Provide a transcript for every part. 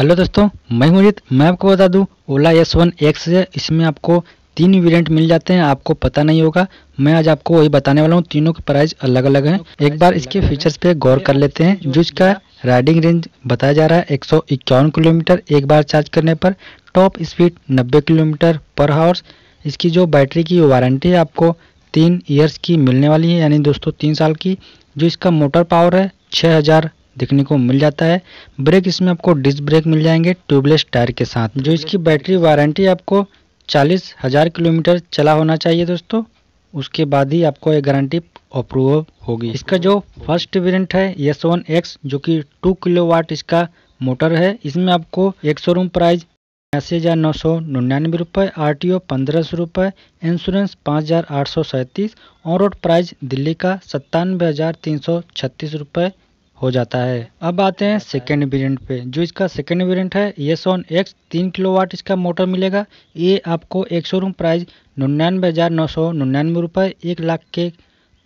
hello दोस्तों मैं हूं अजित मैं आपको बता दूं ओला एस वन एक्स इसमें आपको तीन वेरिएंट मिल जाते हैं आपको पता नहीं होगा मैं आज आपको वही बताने वाला हूं तीनों के प्राइस अलग अलग हैं एक बार इसके फीचर्स पे गौर कर लेते हैं जो इसका राइडिंग रेंज बताया जा रहा है एक किलोमीटर एक बार चार्ज करने पर टॉप स्पीड नब्बे किलोमीटर पर हावर्स इसकी जो बैटरी की वारंटी है आपको तीन ईयर्स की मिलने वाली है यानी दोस्तों तीन साल की जो इसका मोटर पावर है छः हज़ार देखने को मिल जाता है ब्रेक इसमें आपको डिस्क ब्रेक मिल जाएंगे ट्यूबलेस टायर के साथ जो इसकी बैटरी वारंटी आपको चालीस हज़ार किलोमीटर चला होना चाहिए दोस्तों उसके बाद ही आपको ये गारंटी अप्रूव होगी इसका जो फर्स्ट वेरियंट है एस वन एक्स जो कि टू किलो वाट इसका मोटर है इसमें आपको एक शोरूम प्राइस छियासी हज़ार नौ सौ निन्यानवे रुपये आर टी ओ पंद्रह सौ रुपये इंश्योरेंस पाँच हज़ार आठ सौ सैंतीस ऑन रोड प्राइस दिल्ली का सत्तानवे हज़ार तीन सौ छत्तीस रुपये हो जाता है अब आते हैं सेकेंड वेरियंट पे जो इसका सेकेंड वेरियंट है ये सोन एक्स तीन किलो वाट इसका मोटर मिलेगा ये आपको एक शोरूम प्राइस निन्यानवे हज़ार नौ सौ निन्यानवे रुपये एक लाख के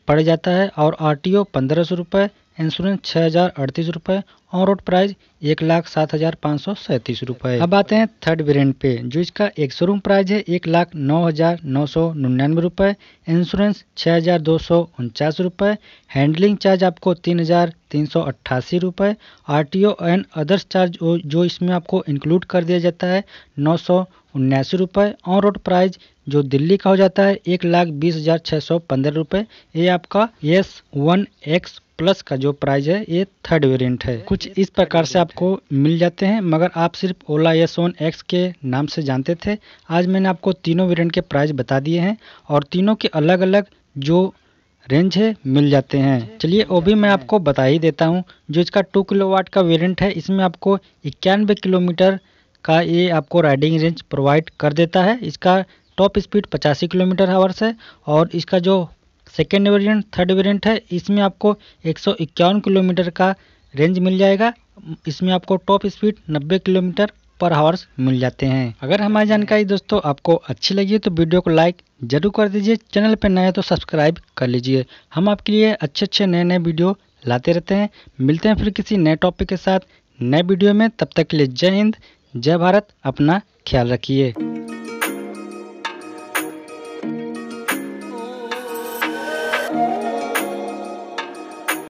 पड़ जाता है और आर टी ओ पंद्रह सौ रुपये इंश्योरेंस छः हज़ार अड़तीस रुपये ऑन रोड प्राइस एक लाख सात हज़ार पाँच सौ सैंतीस रुपये अब आते हैं थर्ड वेरियंट पे जो इसका एक शोरूम प्राइस है एक लाख नौ हज़ार नौ सौ निन्यानवे रुपये इंश्योरेंस छः हज़ार दो सौ उनचास रुपये हैंडलिंग चार्ज आपको तीन हज़ार तीन सौ अट्ठासी रुपये R T O and others charge जो इसमें आपको इंक्लूड कर दिया जाता है नौ सौ उन्यासी रुपये ऑन रोड प्राइज जो दिल्ली का हो जाता है एक लाख बीस हज़ार छः सौ पंद्रह रुपये ये आपका एस वन एक्स प्लस का जो प्राइस है ये थर्ड वेरिएंट है कुछ इस प्रकार से आपको मिल जाते हैं मगर आप सिर्फ ओला एस वन एक्स के नाम से जानते थे आज मैंने आपको तीनों वेरिएंट के प्राइस बता दिए हैं और तीनों के अलग अलग जो रेंज है मिल जाते हैं चलिए वो भी मैं आपको बता ही देता हूँ जो इसका टू किलो का वेरियंट है इसमें आपको इक्यानवे किलोमीटर का ये आपको राइडिंग रेंज प्रोवाइड कर देता है इसका टॉप स्पीड पचासी किलोमीटर आवर्स है और इसका जो सेकेंड वेरिएंट थर्ड वेरिएंट है इसमें आपको एक किलोमीटर का रेंज मिल जाएगा इसमें आपको top speed 90 kilometre per hours मिल जाते हैं अगर हमारी जानकारी दोस्तों आपको अच्छी लगी तो वीडियो को लाइक जरूर कर दीजिए चैनल पर नए तो सब्सक्राइब कर लीजिए हम आपके लिए अच्छे अच्छे नए नए वीडियो लाते रहते हैं मिलते हैं फिर किसी नए टॉपिक के साथ नए वीडियो में तब तक के लिए जय हिंद जय भारत अपना ख्याल रखिए